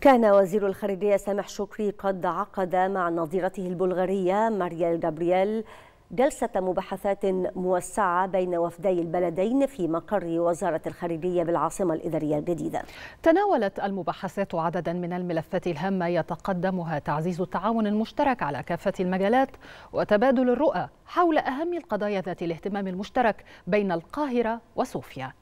كان وزير الخارجية سامح شكري قد عقد مع نظيرته البلغارية ماريال جابرييل جلسة مباحثات موسعة بين وفدي البلدين في مقر وزارة الخارجية بالعاصمة الإدارية الجديدة تناولت المباحثات عددا من الملفات الهامة يتقدمها تعزيز التعاون المشترك على كافة المجالات وتبادل الرؤى حول أهم القضايا ذات الاهتمام المشترك بين القاهرة وصوفيا